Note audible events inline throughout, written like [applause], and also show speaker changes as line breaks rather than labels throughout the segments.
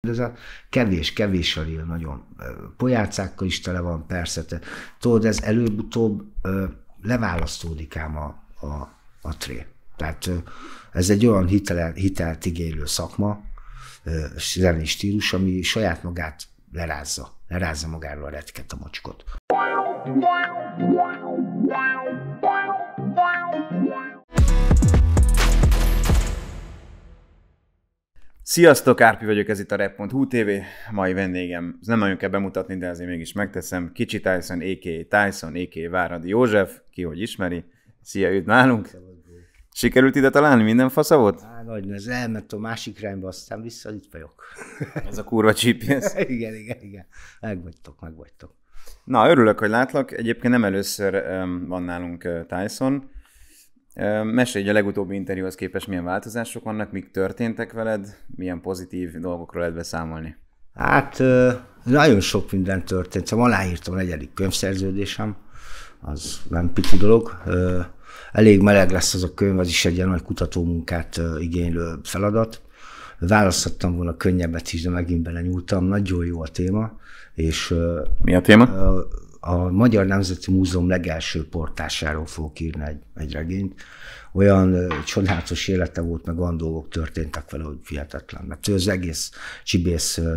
De ez a kevés, a él nagyon. Pojácákkal is tele van, persze. Te, tudod, ez előbb-utóbb leválasztódik ám a, a, a tré. Tehát ez egy olyan hitel, hitelt igénylő szakma, zenei stílus, ami saját magát lerázza, lerázza magáról a retket, a mocskot.
Sziasztok, Árpi vagyok, ez itt a Rep.hu TV. Mai vendégem, ez nem nagyon kell bemutatni, de azért mégis megteszem. Kicsi Tyson, a.k.a. Tyson, a.k.a. Váradi József, ki hogy ismeri. Szia, üdv nálunk! Sikerült ide találni minden volt?
Á, nagyon, ez elment a másik irányba, aztán vissza, itt vagyok.
ez a kurva GPS.
[laughs] igen, igen, igen. Megvagytok, megvagytok.
Na, örülök, hogy látlak. Egyébként nem először um, van nálunk Tyson Mesélj a legutóbbi interjúhoz képest milyen változások vannak, mik történtek veled, milyen pozitív dolgokról lehet beszámolni?
Hát nagyon sok minden történt. Szóval aláírtam a negyedik könyvszerződésem, az nem pici dolog. Elég meleg lesz az a könyv, az is egy ilyen nagy kutatómunkát igénylő feladat. Választottam volna könnyebbet is, de megint belenyúltam. Nagyon jó a téma. És, Mi a téma? a Magyar Nemzeti Múzeum legelső portásáról fogok írni egy, egy regényt. Olyan csodálatos élete volt, meg olyan dolgok történtek vele, hogy hihetetlen. Mert ő az egész csibész ö,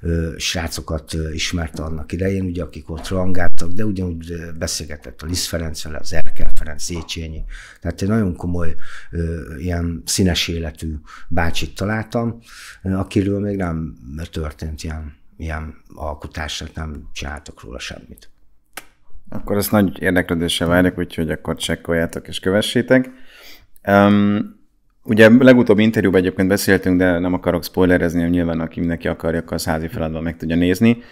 ö, srácokat ismerte annak idején, ugye, akik ott rangáltak, de ugyanúgy beszélgetett a Liszt Ferenccel, az Erkel Ferenc, Zécsényi. Tehát egy nagyon komoly, ö, ilyen színes életű bácsit találtam, akiről még nem történt ilyen, ilyen alkotás, nem csináltak róla semmit.
Akkor ezt nagy érdeklődéssel várjuk, úgyhogy akkor csekkoljátok és kövessétek. Um, ugye legutóbb interjúban egyébként beszéltünk, de nem akarok spoilerezni, nyilván aki mindenki akarja, akkor az házi feladatban meg tudja nézni.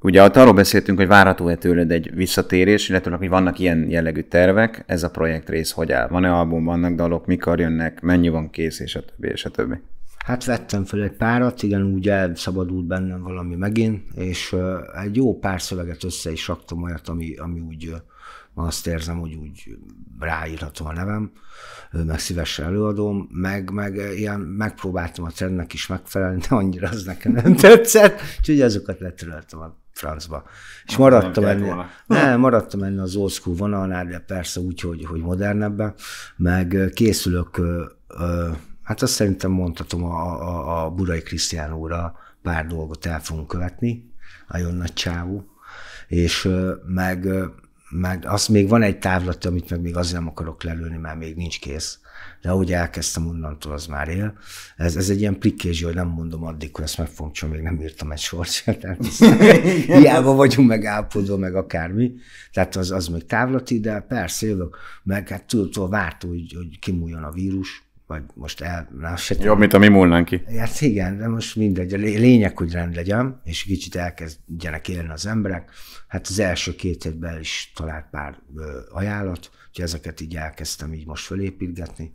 Ugye ott arról beszéltünk, hogy várható-e tőled egy visszatérés, illetve hogy vannak ilyen jellegű tervek, ez a projekt rész hogy áll? Van-e album, vannak dalok, mikor jönnek, mennyi van kész, és a többi, és a többi. Hát vettem fel egy párat, igen, úgy elszabadult
bennem valami megint, és egy jó pár szöveget össze is raktam olyat, ami, ami úgy azt érzem, hogy úgy ráírhatom a nevem, meg szívesen előadom, meg, meg ilyen megpróbáltam a trendnek is megfelelni, de annyira az nekem nem [laughs] tetszett, úgyhogy azokat letöröltem a francba. És nem maradtam ennél, nem, maradtam ennél az old school vonalnál, de persze úgy, hogy, hogy modernebben, meg készülök Hát azt szerintem mondhatom a, a, a Budai Krisztián úrra pár dolgot el fogunk követni, nagyon nagy csávú, és meg, meg azt még van egy távlat, amit meg még azért nem akarok lelőni, mert még nincs kész, de ahogy elkezdtem onnantól, az már él. Ez, ez egy ilyen plikkézsi, hogy nem mondom addig, hogy ezt megfogom, még nem írtam egy sort sem. [laughs] hiába vagyunk meg ápodva, meg akármi. Tehát az, az még távlati, de persze jövök. Meg hát tudod, vártó, hogy, hogy kimúljon a vírus, vagy most el... Sem Jobb, mint a mi múlnánk ki. Hát igen, de most mindegy. A lényeg, hogy rend legyen, és kicsit elkezdjenek élni az emberek. Hát az első két évben is talált pár ajánlat, úgyhogy ezeket így elkezdtem így most fölépítgetni.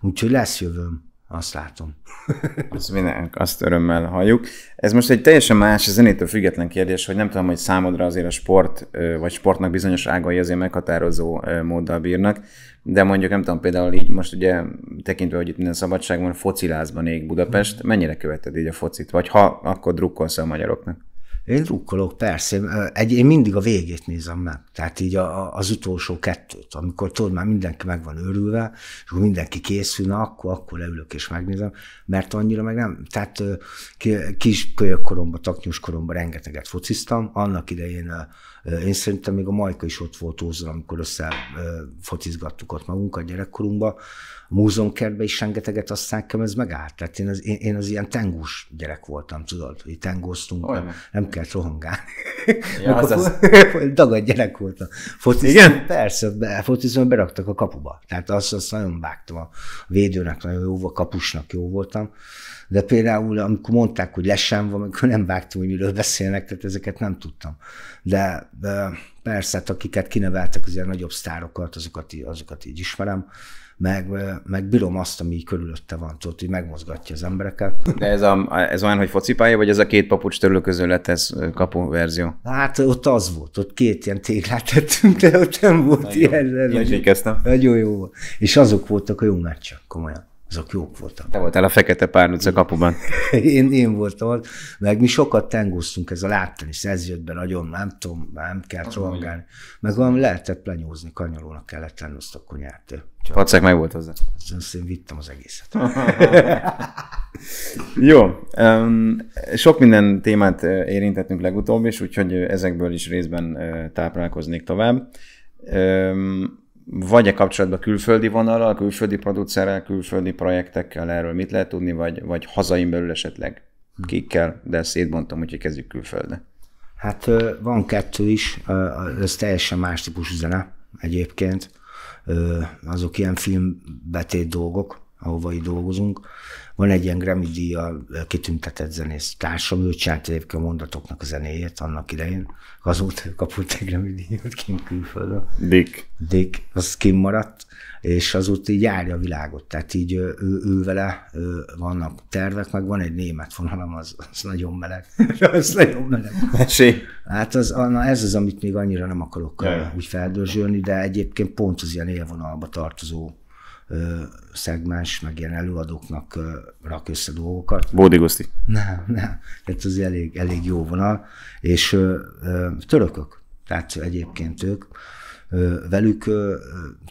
Úgyhogy lesz jövőm. Azt látom.
[laughs] azt, minden, azt örömmel halljuk. Ez most egy teljesen más, zenétől független kérdés, hogy nem tudom, hogy számodra azért a sport, vagy sportnak bizonyos ágai azért meghatározó móddal bírnak, de mondjuk nem tudom, például így most ugye tekintve, hogy itt minden szabadság focilázban ég Budapest, mennyire követed így a focit? Vagy ha, akkor drukkolsz a magyaroknak?
Én drukkolok, persze. Egy, én mindig a végét nézem meg. Tehát így a, a, az utolsó kettőt, amikor tudod, már mindenki meg van örülve, és akkor mindenki készül, na akkor, akkor leülök és megnézem, mert annyira meg nem. Tehát kis kölyök koromban, taknyus koromban rengeteget fociztam. Annak idején én szerintem még a Majka is ott volt hozzá, amikor össze focizgattuk ott magunkat gyerekkorunkban. A múzeumkertbe is rengeteget aztán nekem ez megállt. Tehát én az, én, én az ilyen tengús gyerek voltam, tudod, hogy tengóztunk, Olyan. nem kell sohangálni. Ja, az az... [laughs] dagad gyerek voltam. Focizom, Igen? Persze, be, focizom, beraktak a kapuba. Tehát azt, azt nagyon vágtam a védőnek, nagyon jó a kapusnak jó voltam. De például, amikor mondták, hogy lesen van, amikor nem vágtam, hogy miről beszélnek, tehát ezeket nem tudtam. De, de persze, hát akiket kineveltek, az ilyen nagyobb sztárokat, azokat, azokat így ismerem meg, meg bírom azt, ami körülötte van, tudod, hogy megmozgatja az embereket.
De ez, a, ez olyan, hogy focipálya, vagy ez a két papucs törlő közül lett ez kapu verzió?
Hát ott az volt, ott két ilyen téglát tettünk, de ott nem volt nagyon, ilyen. Nagyon, nagyon jó volt. És azok voltak a jó meccsek,
komolyan azok jók voltak. Te voltál a Fekete Pár a kapuban.
[laughs] én, én voltam ott, meg mi sokat a láttal, és ez jött be nagyon, nem tudom, nem kell rohangálni. Meg valami lehetett lenyúzni, kanyarónak kellett lenni, azt a konyát. Pacek meg volt hozzá. Azt én vittem az egészet. [laughs]
Jó, sok minden témát érintettünk legutóbb is, úgyhogy ezekből is részben táplálkoznék tovább vagy-e kapcsolatban külföldi vonalal, külföldi producerrel, külföldi projektekkel, erről mit lehet tudni, vagy, vagy hazaim belül esetleg kikkel, de ezt szétbontom, hogy kezdjük külföldre.
Hát van kettő is, ez teljesen más típusú zene egyébként. Azok ilyen filmbetét dolgok, ahova így dolgozunk, van egy ilyen Grammy díjjal kitüntetett zenész társam, ő csinált a mondatoknak a zenéjét annak idején. Azóta kapott egy Grammy díjat kint külföldön. Dick. Dick, az kim maradt, és azóta így járja a világot. Tehát így ő, ő, vele ő, vannak tervek, meg van egy német vonalam, az, az nagyon meleg. [laughs] az nagyon meleg. Mesé. Hát az, na ez az, amit még annyira nem akarok ja. úgy feldörzsölni, de egyébként pont az ilyen élvonalba tartozó szegmens, meg ilyen előadóknak rak össze dolgokat. Bódigoszti. Nem, nem. Ez az elég, elég jó vonal. És törökök, tehát egyébként ők, velük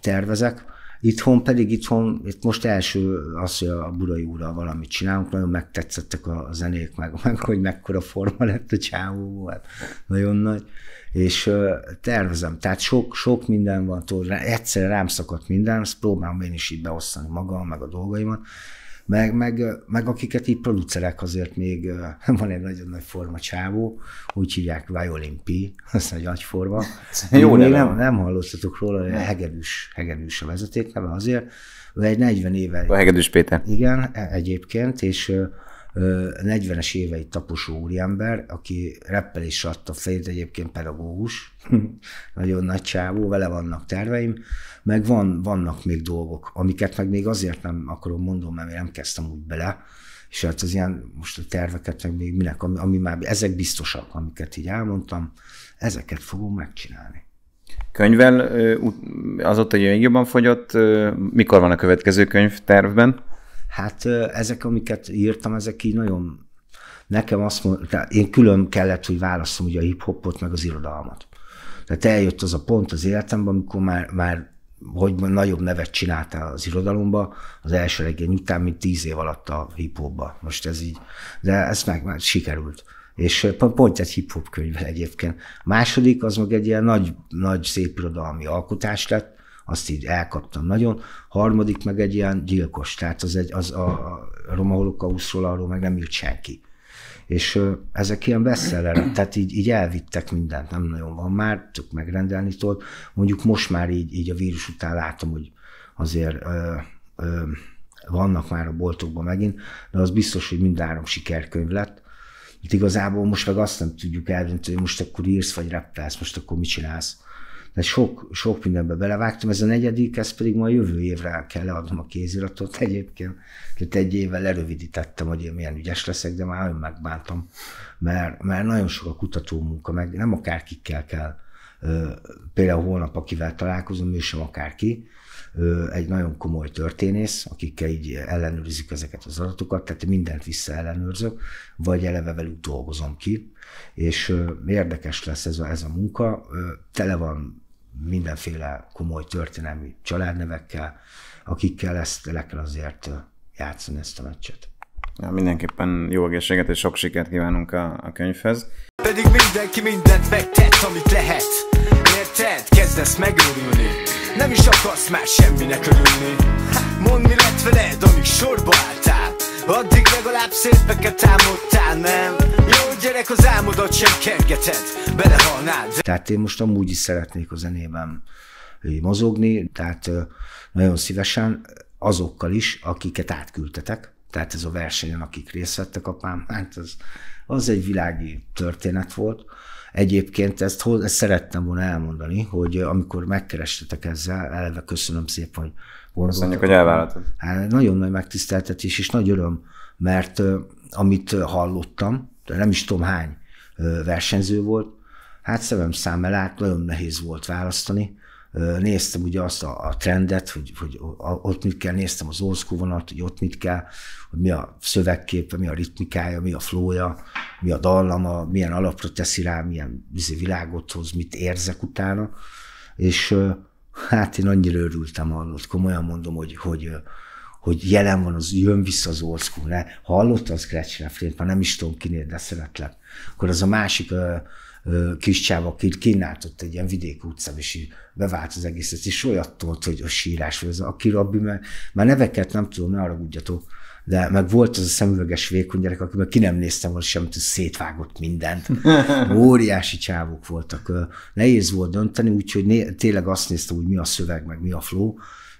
tervezek, Itthon pedig itthon, itt most első az, hogy a budai úrral valamit csinálunk, nagyon megtetszettek a zenék, meg, meg hogy mekkora forma lett a csávó hát nagyon nagy. És tervezem, tehát sok, sok minden van, tőle, egyszerre rám szakadt minden, ezt próbálom én is így beosztani magam, meg a dolgaimat, meg, meg, meg akiket így producerek azért még, [laughs] van egy nagyon nagy forma csávó, úgy hívják Violin P, [laughs] az egy agyforma. Jó még nem, nem hallottatok róla, hogy hegedűs, hegedűs a vezetékneve azért, ő egy 40 éve.
A Hegedűs Péter.
Igen, e, egyébként, és 40-es évei taposó úriember, aki reppel is adta fejét, egyébként pedagógus, hm. nagyon nagy csávó, vele vannak terveim, meg van, vannak még dolgok, amiket meg még azért nem akarom mondom, mert én nem kezdtem úgy bele, és hát az ilyen most a terveket meg még minek, ami, ami már, ezek biztosak, amiket így elmondtam, ezeket fogom megcsinálni.
Könyvvel azóta, hogy még jobban fogyott, mikor van a következő könyv tervben?
Hát ezek, amiket írtam, ezek így nagyon... Nekem azt mondta, én külön kellett, hogy választom ugye a hip-hopot, meg az irodalmat. Tehát eljött az a pont az életemben, amikor már, már hogy nagyobb nevet csináltál az irodalomba az első regény után, mint tíz év alatt a hip -hopba. Most ez így, de ez meg már sikerült. És pont egy hip-hop könyvvel egyébként. A második az meg egy ilyen nagy, nagy szép irodalmi alkotás lett, azt így elkaptam nagyon. Harmadik meg egy ilyen gyilkos, tehát az, egy, az a roma holokauszról arról meg nem írt senki. És ezek ilyen bestsellerek, tehát így, így elvittek mindent, nem nagyon van már, csak megrendelni tudod. Mondjuk most már így, így a vírus után látom, hogy azért ö, ö, vannak már a boltokban megint, de az biztos, hogy mindárom sikerkönyv lett. Itt hát igazából most meg azt nem tudjuk eldönteni, hogy most akkor írsz vagy rappelsz, most akkor mit csinálsz tehát sok, sok mindenbe belevágtam, ez a negyedik, ezt pedig ma jövő évre kell leadnom a kéziratot egyébként. Tehát egy évvel lerövidítettem, hogy én milyen ügyes leszek, de már olyan megbántam, mert, mert nagyon sok a munka meg nem akárkikkel kell. Például holnap, akivel találkozom, ő sem akárki, egy nagyon komoly történész, akikkel így ellenőrizik ezeket az adatokat, tehát mindent visszaellenőrzök, vagy eleve velük dolgozom ki, és érdekes lesz ez a, ez a munka, tele van mindenféle komoly történelmi családnevekkel, akikkel ezt le kell azért játszani ezt a meccset.
Ja, mindenképpen jó egészséget és sok sikert kívánunk a, a könyvhez.
Pedig mindenki mindent megtett, amit lehet. Érted? Kezdesz megőrülni. Nem is akarsz már semminek örülni. Mondd, mi lett veled, amíg sorba álltál. Addig legalább szépeket álmodtál, nem? Jó gyerek az álmodat sem kergeted, belehalnád. de... Tehát én most amúgy is szeretnék a zenében mozogni, tehát nagyon szívesen azokkal is, akiket átküldtetek, tehát ez a versenyen, akik részt vettek apám, hát az, az egy világi történet volt. Egyébként ezt, ezt szerettem volna elmondani, hogy amikor megkerestetek ezzel, eleve köszönöm szépen, hogy orvot. Köszönjük, hogy elvállaltad. Hát nagyon nagy megtiszteltetés és nagy öröm, mert amit hallottam, de nem is tudom hány versenyző volt, hát szemem számmel át, nagyon nehéz volt választani. Néztem ugye azt a, a trendet, hogy, hogy ott mit kell, néztem az Olszkó vonat, hogy ott mit kell, hogy mi a szövegképe, mi a ritmikája, mi a flója, mi a dallama, milyen alapra teszi rá, milyen izé, világot hoz, mit érzek utána. És Hát én annyira örültem hallott, komolyan mondom, hogy, hogy, hogy jelen van, az jön vissza az old school, ne? hallotta az Gretsch refrént, már nem is tudom kinél, de szeretlek. Akkor az a másik ö, ö, kis csáv, aki kínáltott egy ilyen vidék utcán, és így bevált az egészet, és olyat tolt, hogy a sírás, vagy az aki rabbi, mert már neveket nem tudom, ne arra gudjatok, de meg volt az a szemüveges vékony gyerek, akiben ki nem néztem volna semmit, szétvágott mindent. [laughs] Óriási csávok voltak. Nehéz volt dönteni, úgyhogy né- tényleg azt néztem, hogy mi a szöveg, meg mi a flow,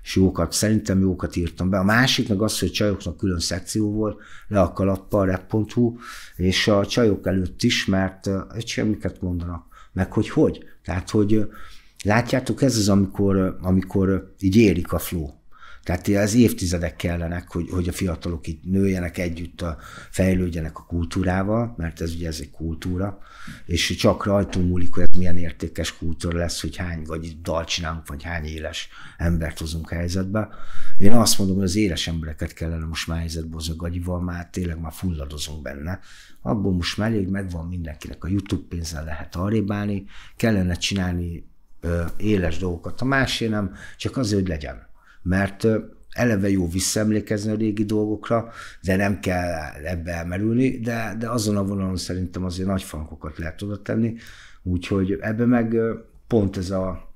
és jókat, szerintem jókat írtam be. A másik meg az, hogy csajoknak külön szekció volt, le a kalappal, rep.hu, és a csajok előtt is, mert egy semmiket mondanak, meg hogy hogy. Tehát, hogy látjátok, ez az, amikor, amikor így érik a flow tehát az évtizedek kellenek, hogy, hogy a fiatalok itt nőjenek együtt, a, fejlődjenek a kultúrával, mert ez ugye ez egy kultúra, és csak rajtunk múlik, hogy ez milyen értékes kultúra lesz, hogy hány vagy dal csinálunk, vagy hány éles embert hozunk helyzetbe. Én azt mondom, hogy az éles embereket kellene most már helyzetbe hozni a gagyival, már tényleg már fulladozunk benne. Abból most már elég megvan mindenkinek a YouTube pénzen lehet arrébálni, kellene csinálni éles dolgokat, a másé nem, csak azért, hogy legyen mert eleve jó visszaemlékezni a régi dolgokra, de nem kell ebbe elmerülni, de, de azon a vonalon szerintem azért nagy frankokat lehet oda tenni, úgyhogy ebbe meg pont ez a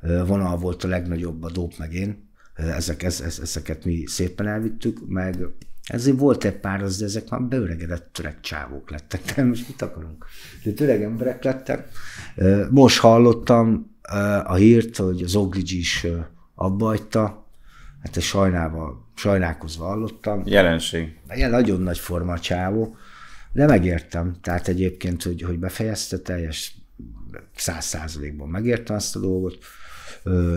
vonal volt a legnagyobb a dóp meg én, ezek, ez, ez, ezeket mi szépen elvittük, meg ezért volt egy pár az, de ezek már beöregedett öreg csávók lettek, nem most mit akarunk. De öreg emberek lettek. Most hallottam a hírt, hogy az Ogligi is abba hagyta. Hát ezt sajnálva, sajnálkozva hallottam. Jelenség. Ilyen nagyon nagy forma csávó, de megértem. Tehát egyébként, hogy, hogy befejezte teljes száz százalékban megértem azt a dolgot. Ö,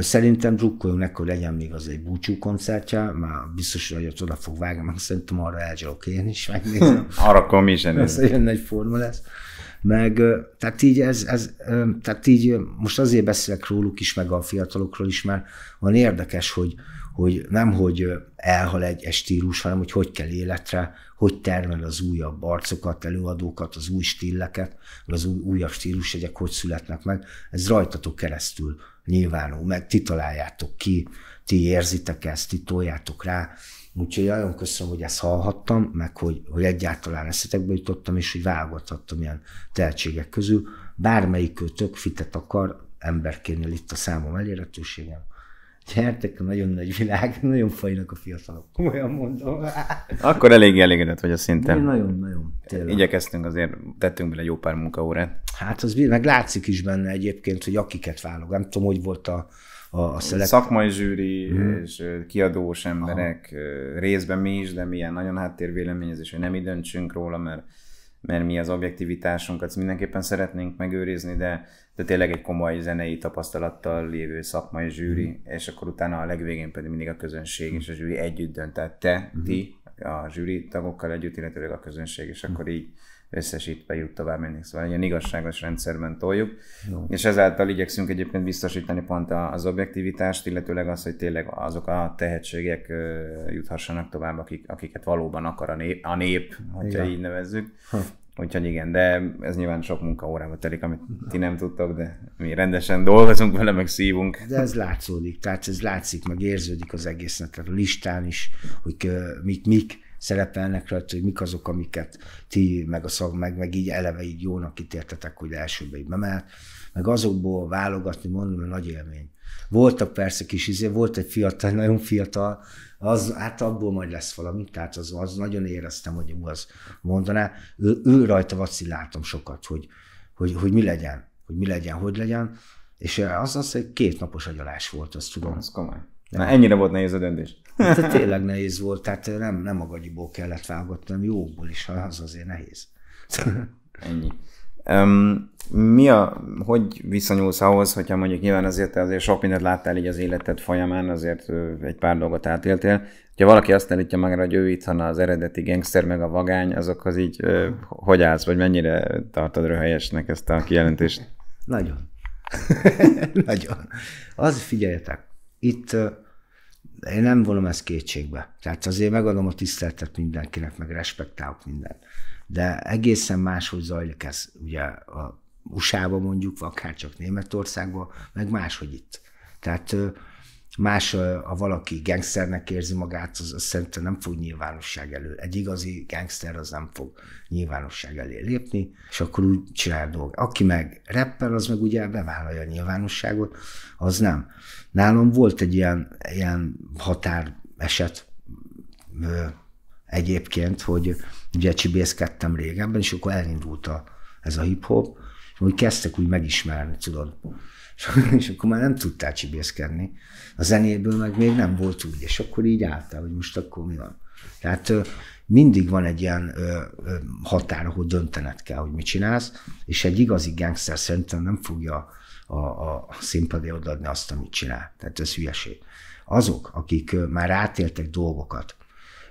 Szerintem drukkoljunk neki, hogy legyen még az egy búcsú koncertje, már biztos, hogy ott oda fog vágni, meg szerintem arra elzsalok én is megnézem. arra akkor mi is Persze egy forma lesz meg tehát így, ez, ez, tehát így most azért beszélek róluk is, meg a fiatalokról is, mert van érdekes, hogy, hogy nem, hogy elhal egy, egy stílus, hanem hogy hogy kell életre, hogy termel az újabb arcokat, előadókat, az új stilleket, az új, újabb egyek hogy születnek meg. Ez rajtatok keresztül nyilvánul, meg ti találjátok ki, ti érzitek ezt, ti toljátok rá, Úgyhogy nagyon köszönöm, hogy ezt hallhattam, meg hogy, hogy egyáltalán eszetekbe jutottam, és hogy válogathattam ilyen tehetségek közül. kötök fitet akar, emberkénél itt a számom elérhetőségem. Gyertek, nagyon nagy világ, [laughs] nagyon fajnak a fiatalok, Olyan mondom.
[laughs] Akkor elég elégedett vagy a szinten. Én nagyon, nagyon, tényleg. Igyekeztünk azért, tettünk bele jó pár munkaórát.
Hát az meg látszik is benne egyébként, hogy akiket válog. Nem tudom, hogy volt a a, a szelekt... Szakmai
zsűri hmm. és kiadós emberek, Aha. részben mi is, de milyen nagyon háttérvéleményezés, hogy nem mi döntsünk róla, mert mert mi az objektivitásunkat mindenképpen szeretnénk megőrizni, de, de tényleg egy komoly zenei tapasztalattal lévő szakmai zsűri, hmm. és akkor utána a legvégén pedig mindig a közönség hmm. és a mhm. zsűri együtt dönt, tehát te, hmm. ti, mhm. a zsűri tagokkal együtt, illetőleg a közönség, és mhm. akkor így összesítve jut tovább mindig. Szóval egy ilyen igazságos rendszerben toljuk, no. és ezáltal igyekszünk egyébként biztosítani pont az objektivitást, illetőleg az, hogy tényleg azok a tehetségek juthassanak tovább, akik, akiket valóban akar a nép, a nép hogyha igen. így nevezzük. Ha. Hm. Úgyhogy igen, de ez nyilván sok munkaórába telik, amit ti nem tudtok, de mi rendesen dolgozunk vele, meg szívunk. De ez látszódik, tehát ez látszik, meg érződik az egésznek, tehát a
listán is, hogy mik, mik, szerepelnek rajta, hogy mik azok, amiket ti, meg a szag, meg, meg így eleve így jónak ítéltetek, hogy elsőbe így bemelt, meg azokból válogatni, mondom, nagy élmény. Voltak persze kis izé, volt egy fiatal, nagyon fiatal, az, hát abból majd lesz valami, tehát az, az nagyon éreztem, hogy ő az mondaná. Ő, ő rajta vacilláltam sokat, hogy, hogy, hogy mi legyen, hogy mi legyen, hogy legyen, és az az egy kétnapos agyalás volt, azt tudom. Az komoly. Na, ennyire volt nehéz a döntés. Hát tényleg nehéz volt, tehát nem, nem a gagyiból kellett válogatni, hanem jóból is, ha az azért nehéz.
Ennyi. Um, mi a, hogy viszonyulsz ahhoz, hogyha mondjuk nyilván azért, azért sok mindent láttál így az életed folyamán, azért egy pár dolgot átéltél. Ha valaki azt állítja magára, hogy ő van az eredeti gangster meg a vagány, azokhoz így hogy állsz, vagy mennyire tartod röhelyesnek ezt a kijelentést?
Nagyon. [laughs] Nagyon. Az figyeljetek, itt én nem vonom ezt kétségbe. Tehát azért megadom a tiszteletet mindenkinek, meg respektálok minden. De egészen máshogy zajlik ez ugye a USA-ba mondjuk, akár csak Németországban, meg máshogy itt. Tehát más a valaki gangsternek érzi magát, az, az szerintem nem fog nyilvánosság elő. Egy igazi gangster az nem fog nyilvánosság elé lépni, és akkor úgy csinál dolgok. Aki meg reppel, az meg ugye bevállalja a nyilvánosságot, az nem. Nálam volt egy ilyen, ilyen határ eset ö, egyébként, hogy ugye csibészkedtem régebben, és akkor elindult a, ez a hip-hop, hogy kezdtek úgy megismerni, tudod és akkor már nem tudtál csibészkedni. A zenéből meg még nem volt úgy, és akkor így álltál, hogy most akkor mi van. Tehát mindig van egy ilyen határ, ahol döntened kell, hogy mit csinálsz, és egy igazi gangster szerintem nem fogja a, a színpadé odaadni azt, amit csinál. Tehát ez hülyeség. Azok, akik már átéltek dolgokat,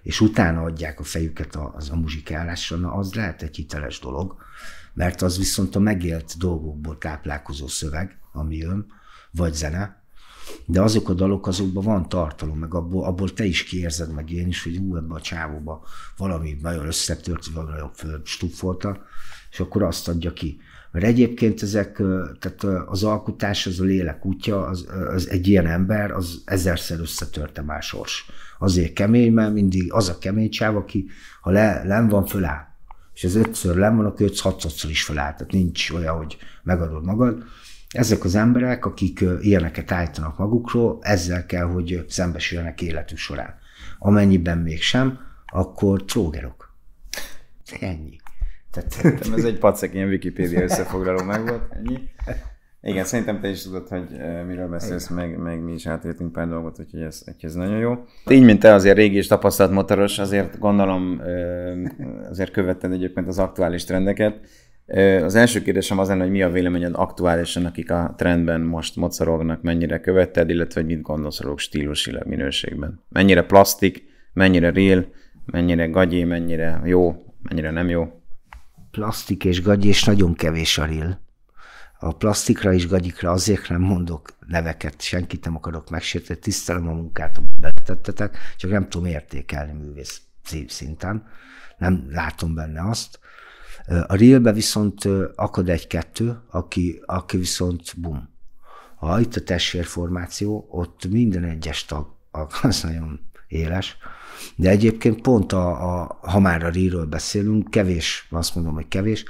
és utána adják a fejüket az a muzsikálásra, na az lehet egy hiteles dolog, mert az viszont a megélt dolgokból táplálkozó szöveg, ami jön, vagy zene, de azok a dalok, azokban van tartalom, meg abból, abból te is kiérzed, meg én is, hogy ú, ebbe a csávóba valami nagyon összetört, valami nagyon stufolta, és akkor azt adja ki. Mert egyébként ezek, tehát az alkotás, az a lélek útja, az, az egy ilyen ember, az ezerszer összetörte már sors. Azért kemény, mert mindig az a kemény csáv, aki ha le, len van, föláll. És ez ötször len van, akkor ötsz, hatszor is föláll. Tehát nincs olyan, hogy megadod magad. Ezek az emberek, akik ilyeneket állítanak magukról, ezzel kell, hogy szembesüljenek életük során. Amennyiben mégsem, akkor trógerok. Ennyi.
Tehát... Szerintem ez egy pacek, ilyen Wikipedia összefoglaló meg volt. Ennyi. Igen, szerintem te is tudod, hogy miről beszélsz, meg, meg mi is átértünk pár dolgot, úgyhogy ez, ez nagyon jó. Így, mint te azért régi és tapasztalt motoros, azért gondolom azért követted egyébként az aktuális trendeket. Az első kérdésem az lenne, hogy mi a véleményed aktuálisan, akik a trendben most mocorognak, mennyire követted, illetve hogy mit gondolsz róluk stílusilag, minőségben. Mennyire plastik, mennyire real, mennyire gagyi, mennyire jó, mennyire nem jó. Plastik és gagyi, és nagyon kevés a real. A plastikra és gagyikra azért
nem mondok neveket, senkit nem akarok megsérteni, tisztelem a munkát, amit betettetek, csak nem tudom értékelni művész szinten. Nem látom benne azt a Rilbe viszont akad egy-kettő, aki, aki viszont bum. Ha itt a testvérformáció, ott minden egyes tag, az [laughs] nagyon éles. De egyébként pont, a, a, ha már a Rilről beszélünk, kevés, azt mondom, hogy kevés,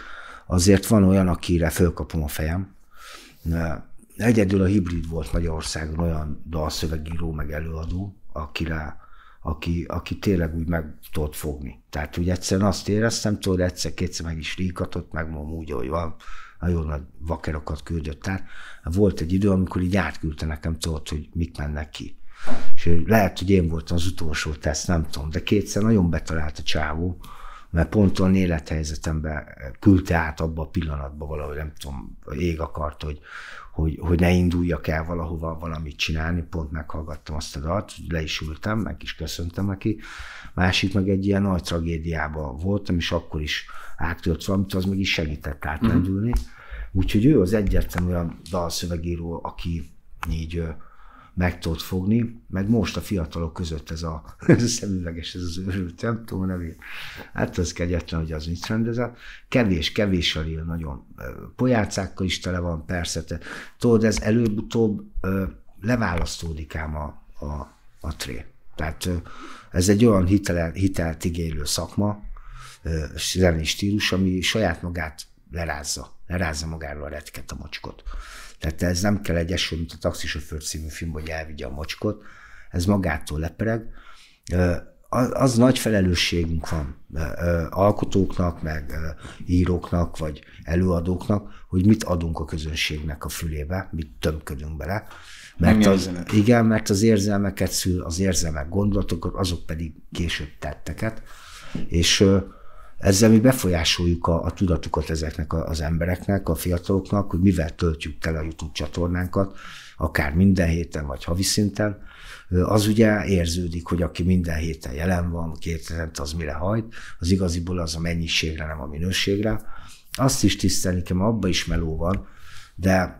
azért van olyan, akire fölkapom a fejem. Egyedül a hibrid volt Magyarországon olyan dalszövegíró meg előadó, akire aki, aki tényleg úgy meg tudott fogni. Tehát úgy egyszerűen azt éreztem, tudod, egyszer-kétszer meg is ríkatott, mondom úgy, hogy van, nagyon nagy vakerokat küldött Tehát Volt egy idő, amikor így átküldte nekem, tudod, hogy mik mennek ki. És lehet, hogy én voltam az utolsó teszt, nem tudom, de kétszer nagyon betalált a csávó, mert pont olyan élethelyzetemben küldte át abba a pillanatba valahogy, nem tudom, ég akart, hogy hogy, hogy ne induljak el valahova valamit csinálni, pont meghallgattam azt a dalt, le is ültem, meg is köszöntem neki. Másik meg egy ilyen nagy tragédiában voltam, és akkor is átölt valamit, az meg is segített átlendülni. Mm. Úgyhogy ő az egyetlen olyan dalszövegíró, aki így meg tudod fogni, meg most a fiatalok között ez a, [laughs] ez a szemüveges, ez az őrült, nem tudom, nevét. Hát ez kegyetlen, hogy az nincs rendezett. Kevés, kevés a él, nagyon pojácákkal is tele van, persze. Te, tudod, ez előbb-utóbb leválasztódik ám a, a, a tré. Tehát ez egy olyan hitel, hitelt igénylő szakma, zenei stílus, ami saját magát lerázza, lerázza magáról a retket, a mocskot. Tehát ez nem kell egy eső, mint a Taxisofőr című film, hogy elvigye a mocskot, ez magától lepereg. Az, az nagy felelősségünk van alkotóknak, meg íróknak, vagy előadóknak, hogy mit adunk a közönségnek a fülébe, mit tömködünk bele. Mert az, igen, mert az érzelmeket szül, az érzelmek gondolatokat, azok pedig később tetteket. És ezzel mi befolyásoljuk a, a tudatukat ezeknek a, az embereknek, a fiataloknak, hogy mivel töltjük tele a YouTube csatornánkat, akár minden héten vagy havi szinten. Az ugye érződik, hogy aki minden héten jelen van, két hetente az mire hajt, az igaziból az a mennyiségre, nem a minőségre. Azt is tisztelni kell, abba is meló van, de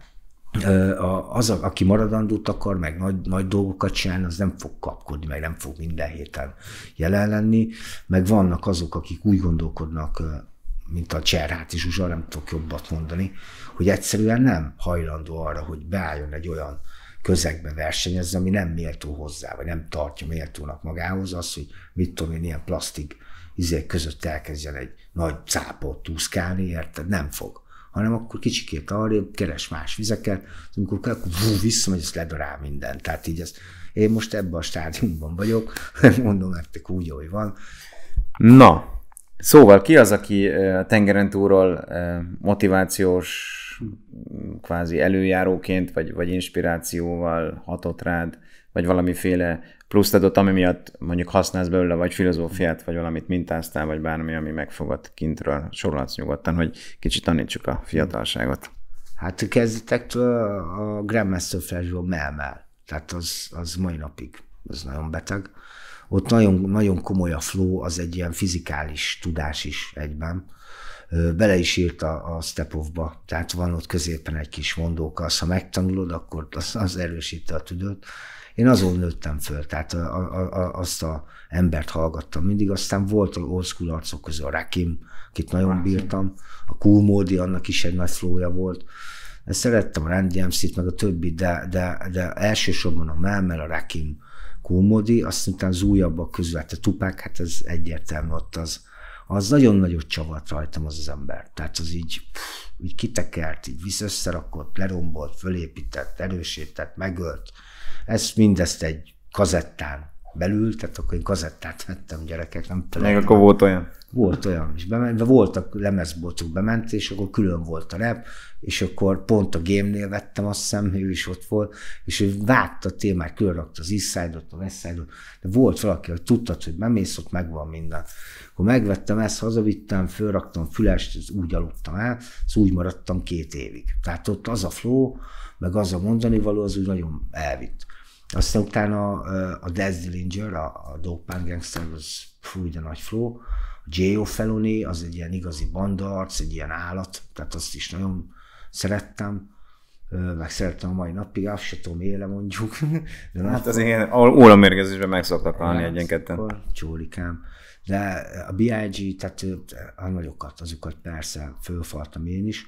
a, az, aki maradandót akar, meg nagy, nagy dolgokat csinálni, az nem fog kapkodni, meg nem fog minden héten jelen lenni, meg vannak azok, akik úgy gondolkodnak, mint a Cserháti Zsuzsa, nem tudok jobbat mondani, hogy egyszerűen nem hajlandó arra, hogy beálljon egy olyan közegbe versenyezni, ami nem méltó hozzá, vagy nem tartja méltónak magához az, hogy mit tudom én, ilyen plastik izék között elkezdjen egy nagy cápot túszkálni, érted? Nem fog hanem akkor kicsikét arrébb keres más vizeket, amikor kell, akkor vú, visszamegy, ezt ledarál minden. Tehát így ez, én most ebben a stádiumban vagyok, [laughs] mondom
nektek úgy, ahogy van. Na, szóval ki az, aki a tengeren túról motivációs kvázi előjáróként, vagy, vagy inspirációval hatott rád, vagy valamiféle pluszt adott, ami miatt mondjuk használsz belőle, vagy filozófiát, vagy valamit mintáztál, vagy bármi, ami megfogott kintről, sorolhatsz nyugodtan, hogy kicsit tanítsuk a fiatalságot.
Hát kezdetektől a Grandmaster flash volt melmel, tehát az, az mai napig, az nagyon beteg. Ott nagyon, nagyon komoly a flow, az egy ilyen fizikális tudás is egyben bele is írt a, a step off-ba, tehát van ott középen egy kis mondóka, azt ha megtanulod, akkor az, az erősíti a tüdőt. Én azon nőttem föl, tehát a, a, a, azt a embert hallgattam mindig. Aztán volt a old school arcok közül a Rakim, akit nagyon bírtam, a Cool Modi, annak is egy nagy flója volt. Én szerettem a Randy MC-t, meg a többi, de, de, de elsősorban a Melmel, a Rakim, Cool Modi, azt mondtam, az újabbak közül, hát a Tupák, hát ez egyértelmű ott az, az nagyon nagyot csavart rajtam az az ember. Tehát az így, pff, így kitekert, így visszaszerakott, lerombolt, fölépített, erősített, megölt, ezt mindezt egy kazettán belül, tehát akkor én kazettát vettem gyerekek, nem tudom. Még akkor volt olyan. Volt olyan, is. bement, voltak lemezboltok bement, és akkor külön volt a rep, és akkor pont a gémnél vettem, azt hiszem, ő is ott volt, és ő vágta a témát, külön rakta az Eastside-ot, a Westside-ot, de volt valaki, hogy tudtad, hogy bemész, ott megvan minden. Akkor megvettem ezt, hazavittem, fölraktam a fülest, úgy aludtam el, és úgy maradtam két évig. Tehát ott az a flow, meg az a mondani való, az úgy nagyon elvitt. Aztán utána a Death Dillinger, a, a Dopán Gangster, az fú, de nagy flow. A J.O. Felony, az egy ilyen igazi bandarc, egy ilyen állat, tehát azt is nagyon szerettem meg szerettem a mai napig, azt se tudom, éle mondjuk. [laughs] De hát az ilyen óramérgezésben meg szoktak állni egyenketten. Csólikám. De a BIG, tehát a nagyokat, azokat persze fölfaltam én is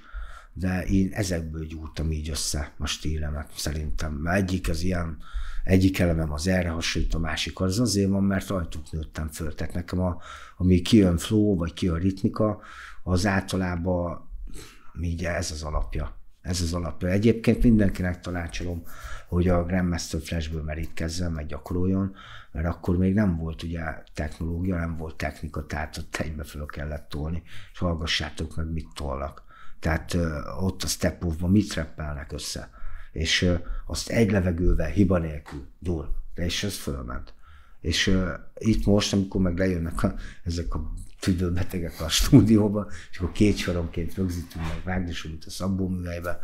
de én ezekből gyúrtam így össze a stílemet hát szerintem. Mert egyik az ilyen, egyik elemem az erre hasonlít, a másik az azért van, mert rajtuk nőttem föl. Tehát nekem a, ami kijön flow, vagy kijön ritmika, az általában így ez az alapja. Ez az alapja. Egyébként mindenkinek találcsolom, hogy a Grandmaster Flashből merítkezzen, meg gyakoroljon, mert akkor még nem volt ugye technológia, nem volt technika, tehát ott egybe föl kellett tolni, és hallgassátok meg, mit tolnak. Tehát ott a step off mit reppelnek össze? És azt egy levegővel, hiba nélkül, de És ez fölment. És itt most, amikor meg lejönnek a, ezek a tüdőbetegek a stúdióba, és akkor két soronként rögzítünk meg Vágnes a szabbóműhelybe,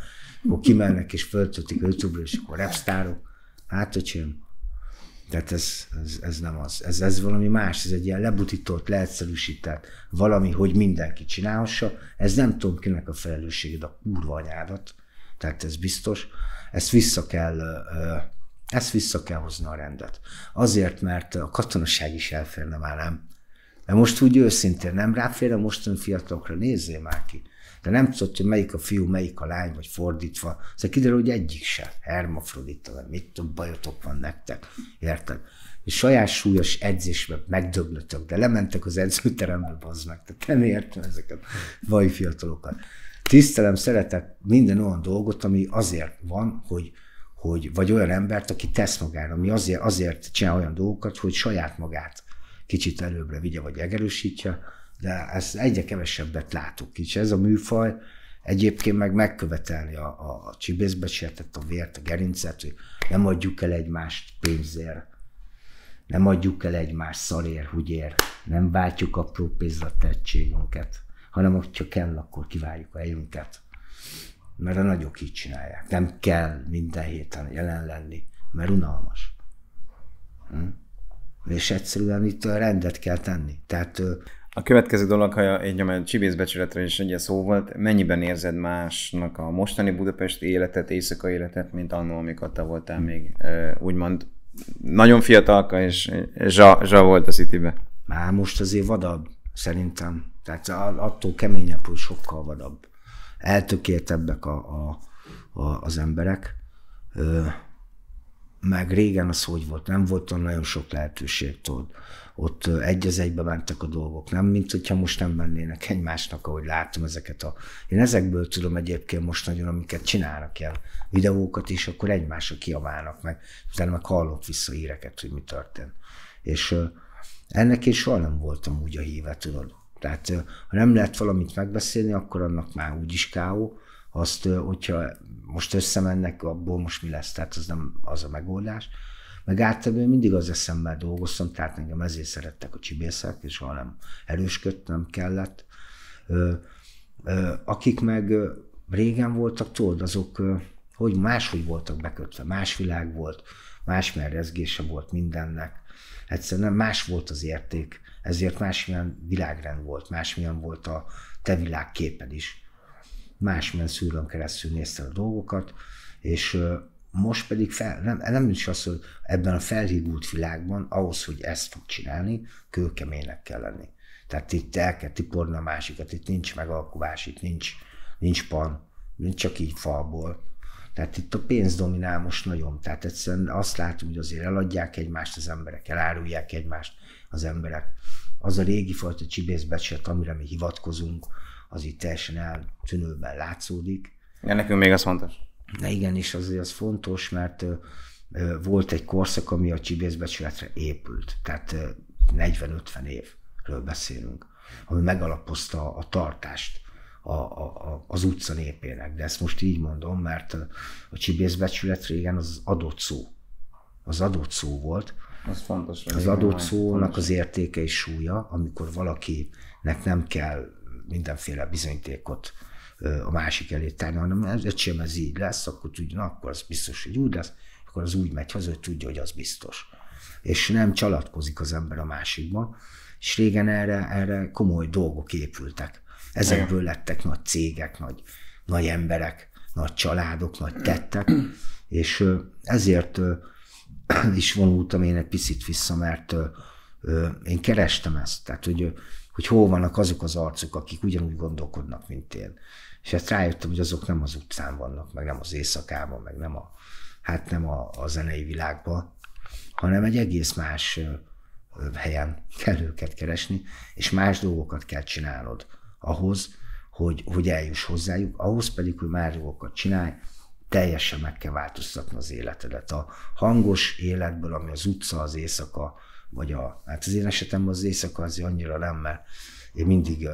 akkor kimennek és föltöltik YouTube-ra, és akkor repsztárok. Hát öcsém, tehát ez, ez, ez nem az. Ez, ez valami más, ez egy ilyen lebutított, leegyszerűsített valami, hogy mindenki csinálhassa. Ez nem tudom kinek a felelősséged a kurva anyádat, tehát ez biztos. Ezt vissza kell, ezt vissza kell hozni a rendet. Azért, mert a katonaság is elférne már nem. Mert most úgy őszintén nem ráfér a mostani fiatalokra, nézzél már ki. De nem tudod, hogy melyik a fiú, melyik a lány, vagy fordítva. Szóval kiderül, hogy egyik se. Hermafrodita, vagy mit több bajotok van nektek. Érted? És saját súlyos edzésben megdöglötök, de lementek az edzőterembe, bazd meg. Tehát nem értem ezeket vaj fiatalokat. Tisztelem, szeretek minden olyan dolgot, ami azért van, hogy, hogy vagy olyan embert, aki tesz magára, ami azért, azért csinál olyan dolgokat, hogy saját magát kicsit előbbre vigye, vagy egerősítje de ezt egyre kevesebbet látunk. És ez a műfaj egyébként meg megkövetelni a, a, a csibészbecsertet, a vért, a gerincet, hogy nem adjuk el egymást pénzért, nem adjuk el egymást szarért, húgyért, nem váltjuk apró pénzre tehetségünket, hanem hogyha kell, akkor kiváljuk a helyünket. Mert a nagyok így csinálják. Nem kell minden héten jelen lenni, mert unalmas. Hm? És egyszerűen itt rendet kell tenni. Tehát
a következő dolog, ha egy a csibészbecsületről is egy szó volt, mennyiben érzed másnak a mostani Budapest életet, éjszaka életet, mint annó, amikor te voltál még úgymond nagyon fiatalka, és zsa, zsa volt a Citybe?
Már most azért vadabb, szerintem. Tehát attól keményebb, hogy sokkal vadabb. Eltökéltebbek a, a, a, az emberek. Ö, meg régen az hogy volt, nem volt olyan nagyon sok lehetőség, tudod ott egy az egybe mentek a dolgok, nem mint hogyha most nem mennének egymásnak, ahogy látom ezeket a... Én ezekből tudom egyébként most nagyon, amiket csinálnak ilyen videókat, és akkor egymásra kiabálnak meg, utána meg hallok vissza híreket, hogy mi történt. És ennek én soha nem voltam úgy a híve, tudod. Tehát ha nem lehet valamit megbeszélni, akkor annak már úgy is káó, Azt, hogyha most összemennek, abból most mi lesz, tehát az nem az a megoldás. Meg általában én mindig az eszemmel dolgoztam, tehát engem ezért szerettek a csibészek, és ha nem erősködtem kellett. Ö, ö, akik meg régen voltak, tudod, azok hogy máshogy voltak bekötve, más világ volt, más merrezgése volt mindennek. Egyszerűen más volt az érték, ezért másmilyen világrend volt, másmilyen volt a te világképed is. Másmilyen szűrőn keresztül nézte a dolgokat, és most pedig fel, nem, nem is az, hogy ebben a felhígult világban ahhoz, hogy ezt fog csinálni, kőkeménynek kell lenni. Tehát itt el kell tiporni a másikat, itt nincs megalkuvás, itt nincs, nincs pan, nincs csak így falból. Tehát itt a pénz dominál most nagyon. Tehát egyszerűen azt látom, hogy azért eladják egymást az emberek, elárulják egymást az emberek. Az a régi fajta csibészbecset, amire mi hivatkozunk, az itt teljesen eltűnőben látszódik.
Ja, nekünk még az fontos
de igenis azért az fontos, mert volt egy korszak, ami a csibészbecsületre épült. Tehát 40-50 évről beszélünk, ami megalapozta a tartást a, a, a, az utca népének. De ezt most így mondom, mert a csibészbecsület régen az adott szó. Az adott szó volt. Az fontos. Az adott szónak az értéke és súlya, amikor valakinek nem kell mindenféle bizonyítékot a másik elé tenni, hanem ez, öcsém, ez így lesz, akkor tudja, na, akkor az biztos, hogy úgy lesz, akkor az úgy megy haza, hogy tudja, hogy az biztos. És nem csalatkozik az ember a másikba, és régen erre, erre komoly dolgok épültek. Ezekből lettek nagy cégek, nagy, nagy emberek, nagy családok, nagy tettek, és ezért [clears throat] is vonultam én egy picit vissza, mert én kerestem ezt, tehát hogy, hogy hol vannak azok az arcok, akik ugyanúgy gondolkodnak, mint én. És hát rájöttem, hogy azok nem az utcán vannak, meg nem az éjszakában, meg nem a, hát nem a, a zenei világban, hanem egy egész más helyen kell őket keresni, és más dolgokat kell csinálnod ahhoz, hogy, hogy eljuss hozzájuk, ahhoz pedig, hogy már dolgokat csinálj, teljesen meg kell változtatni az életedet. A hangos életből, ami az utca, az éjszaka, vagy a, hát az én esetemben az éjszaka azért annyira nem, mert én mindig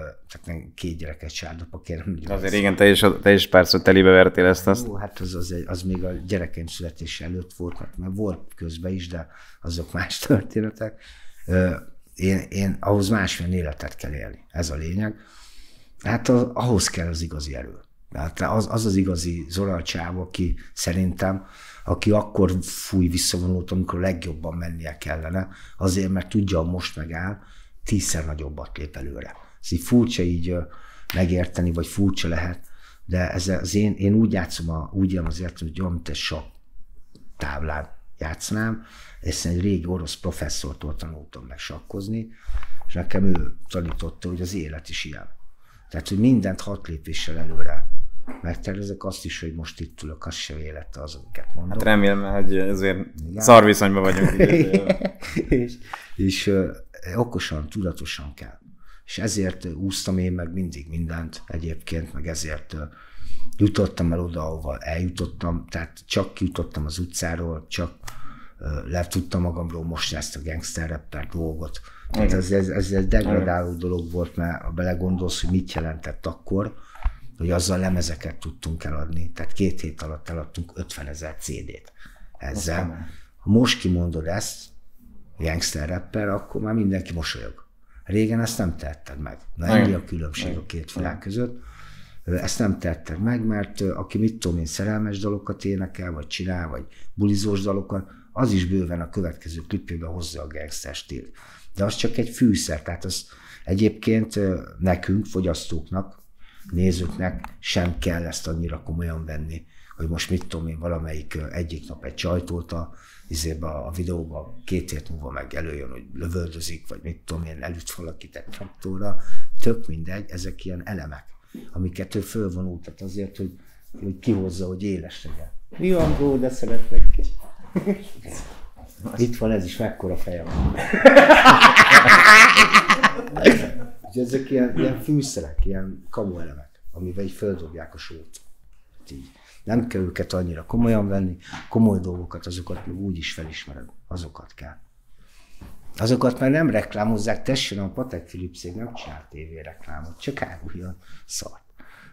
nem két gyereket sárdapa
kérem. Azért azért igen, te is, te is szó telibe vertél ezt azt. Jó,
hát az, az, az még a gyerekem születése előtt volt, mert hát volt közben is, de azok más [laughs] történetek. Én, én ahhoz másfél életet kell élni, ez a lényeg. Hát az, ahhoz kell az igazi erő. Tehát az az, az igazi Zora Csáv, aki szerintem, aki akkor fúj visszavonult, amikor legjobban mennie kellene, azért, mert tudja, most megáll, tízszer nagyobbat lép előre. Ez így furcsa így megérteni, vagy furcsa lehet, de ez az én, én úgy játszom, a, úgy élem az életem, hogy olyan, mint egy sok táblán játszanám, ezt egy régi orosz professzortól tanultam meg sakkozni, és nekem ő tanította, hogy az élet is ilyen. Tehát, hogy mindent hat lépéssel előre megtervezek, azt is, hogy most itt ülök, az se élete az, amiket mondom. Hát remélem,
hogy ezért szarviszonyban vagyunk. [laughs] és, és
okosan, tudatosan kell. És ezért úsztam én meg mindig mindent egyébként, meg ezért jutottam el oda, ahova eljutottam, tehát csak kijutottam az utcáról, csak le tudtam magamról most ezt a gangster rapper dolgot. Tehát ez, ez, ez egy degradáló Igen. dolog volt, mert ha belegondolsz, hogy mit jelentett akkor, hogy azzal lemezeket tudtunk eladni. Tehát két hét alatt eladtunk 50 ezer CD-t ezzel. Most kimondod ezt, gangster rapper, akkor már mindenki mosolyog. Régen ezt nem tetted meg. Na ennyi a különbség a két világ között. Ezt nem tetted meg, mert aki mit tudom én szerelmes dalokat énekel, vagy csinál, vagy bulizós dalokat, az is bőven a következő klipjében hozza a gangster stílt. De az csak egy fűszer, tehát az egyébként nekünk, fogyasztóknak, nézőknek sem kell ezt annyira komolyan venni, hogy most mit tudom én, valamelyik egyik nap egy csajtóta, izébe a videóba két hét múlva meg előjön, hogy lövöldözik, vagy mit tudom én, elüt valakit egy traktóra, tök mindegy, ezek ilyen elemek, amiket ő fölvonultat azért, hogy, hogy kihozza, hogy éles legyen. Mi van, bro, de szeretlek. Itt van ez is, mekkora fejem. Úgyhogy ezek ilyen, ilyen fűszerek, ilyen kamu elemek, amivel így földobják a sót. Így. Nem kell őket annyira komolyan venni, komoly dolgokat azokat meg úgy is felismered, azokat kell. Azokat már nem reklámozzák, tessen a Patek Philippe nem csinál tévéreklámot, csak áruljon szart.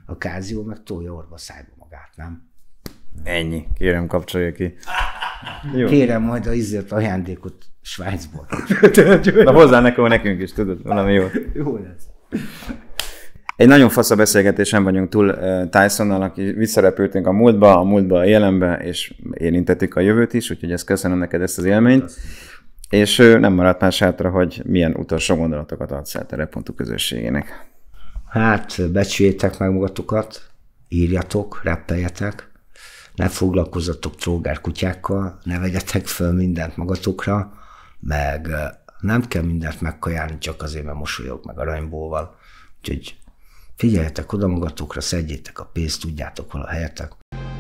A kázió meg tolja orba szájba magát, nem?
Ennyi, kérem kapcsolja ki. Jó. Kérem majd a izért ajándékot Svájcból. [laughs] Na hozzá nekem nekünk is, tudod, valami jó. Jó lesz. Egy nagyon fasz a beszélgetésen vagyunk túl eh, Tysonnal, aki visszarepültünk a múltba, a múltba a jelenbe, és érintettük a jövőt is, úgyhogy ezt köszönöm neked ezt az élményt. És eh, nem maradt más hátra, hogy milyen utolsó gondolatokat adsz el repontú közösségének. Hát, becsüljétek
meg magatokat, írjatok, rappeljetek, ne foglalkozzatok trógár kutyákkal, ne vegyetek föl mindent magatokra, meg eh, nem kell mindent megkajálni, csak azért, mert mosolyog meg a rainbow-val, Úgyhogy Figyeljetek oda magatokra, szedjétek a pénzt, tudjátok hol a helyetek.